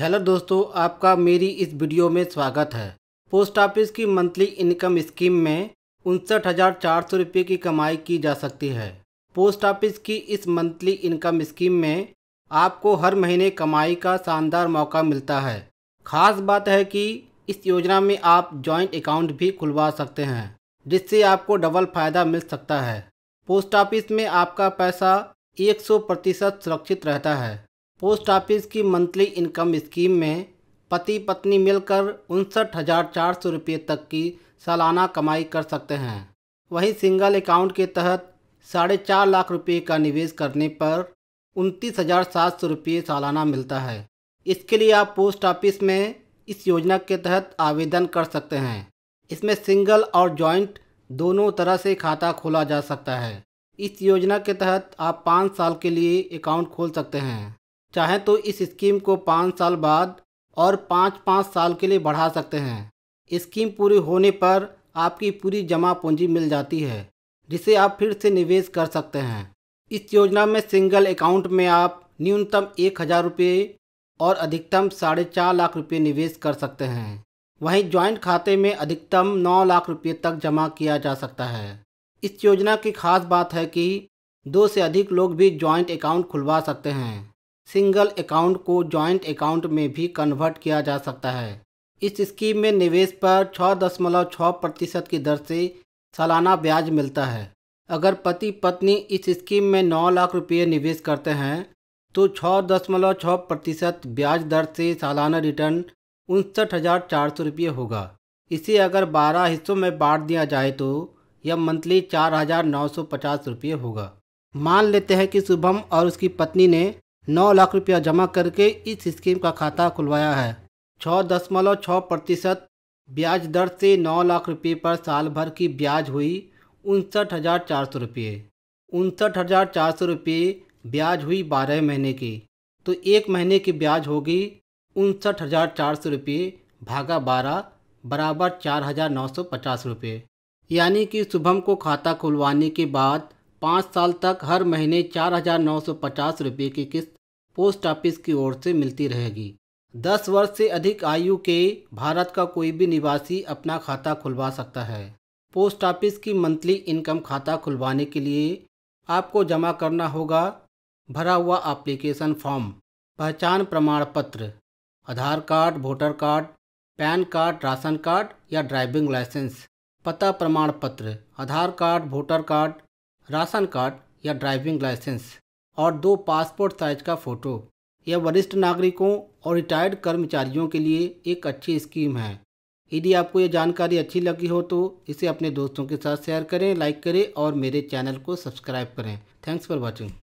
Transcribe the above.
hello दोस्तों आपका मेरी इस वीडियो में स्वागत है पोस्ट ऑफिस की मंथली इनकम स्कीम में उनसठ हज़ार चार सौ रुपये की कमाई की जा सकती है पोस्ट ऑफिस की इस मंथली इनकम स्कीम में आपको हर महीने कमाई का शानदार मौका मिलता है खास बात है कि इस योजना में आप जॉइंट अकाउंट भी खुलवा सकते हैं जिससे आपको डबल फ़ायदा मिल सकता है पोस्ट ऑफिस में आपका पैसा सौ प्रतिशत सुरक्षित रहता है पोस्ट ऑफिस की मंथली इनकम स्कीम में पति पत्नी मिलकर उनसठ हज़ार चार सौ रुपये तक की सालाना कमाई कर सकते हैं वहीं सिंगल अकाउंट के तहत साढ़े चार लाख रुपये का निवेश करने पर उनतीस हज़ार सात सौ रुपये सालाना मिलता है इसके लिए आप पोस्ट ऑफिस में इस योजना के तहत आवेदन कर सकते हैं इसमें सिंगल और जॉइंट दोनों तरह से खाता खोला जा सकता है इस योजना के तहत आप पाँच साल के लिए अकाउंट खोल सकते हैं चाहें तो इस स्कीम को पाँच साल बाद और पाँच पाँच साल के लिए बढ़ा सकते हैं स्कीम पूरी होने पर आपकी पूरी जमा पूंजी मिल जाती है जिसे आप फिर से निवेश कर सकते हैं इस योजना में सिंगल अकाउंट में आप न्यूनतम एक हज़ार रुपये और अधिकतम साढ़े चार लाख रुपये निवेश कर सकते हैं वहीं ज्वाइंट खाते में अधिकतम नौ लाख रुपये तक जमा किया जा सकता है इस योजना की खास बात है कि दो से अधिक लोग भी ज्वाइंट अकाउंट खुलवा सकते हैं सिंगल अकाउंट को जॉइंट अकाउंट में भी कन्वर्ट किया जा सकता है इस स्कीम में निवेश पर छः दशमलव छः प्रतिशत की दर से सालाना ब्याज मिलता है अगर पति पत्नी इस स्कीम में नौ लाख रुपये निवेश करते हैं तो छः दशमलव छः प्रतिशत ब्याज दर से सालाना रिटर्न उनसठ हज़ार चार सौ रुपये होगा इसे अगर बारह हिस्सों में बांट दिया जाए तो यह मंथली चार हज़ार नौ सौ पचास रुपये होगा मान लेते हैं कि शुभम और उसकी पत्नी ने नौ लाख रुपया जमा करके इस स्कीम का खाता खुलवाया है छः दशमलव छः प्रतिशत ब्याज दर से नौ लाख रुपये पर साल भर की ब्याज हुई उनसठ हज़ार चार सौ रुपये उनसठ हज़ार चार सौ रुपये ब्याज हुई बारह महीने की तो एक महीने की ब्याज होगी उनसठ हज़ार चार सौ रुपये भागा बारह बराबर चार हज़ार नौ सौ पचास रुपये यानी कि शुभम को खाता खुलवाने के बाद पाँच साल तक हर महीने चार हजार नौ सौ पचास रुपये की किस्त पोस्ट ऑफिस की ओर से मिलती रहेगी दस वर्ष से अधिक आयु के भारत का कोई भी निवासी अपना खाता खुलवा सकता है पोस्ट ऑफिस की मंथली इनकम खाता खुलवाने के लिए आपको जमा करना होगा भरा हुआ एप्लीकेशन फॉर्म पहचान प्रमाण पत्र Aadhaar card voter card PAN card ration card या ड्राइविंग लाइसेंस पता प्रमाण पत्र Aadhaar card voter card ration card या ड्राइविंग लाइसेंस और दो पासपोर्ट साइज का फ़ोटो यह वरिष्ठ नागरिकों और रिटायर्ड कर्मचारियों के लिए एक अच्छी स्कीम है यदि आपको यह जानकारी अच्छी लगी हो तो इसे अपने दोस्तों के साथ शेयर करें लाइक करें और मेरे चैनल को सब्सक्राइब करें थैंक्स फॉर वॉचिंग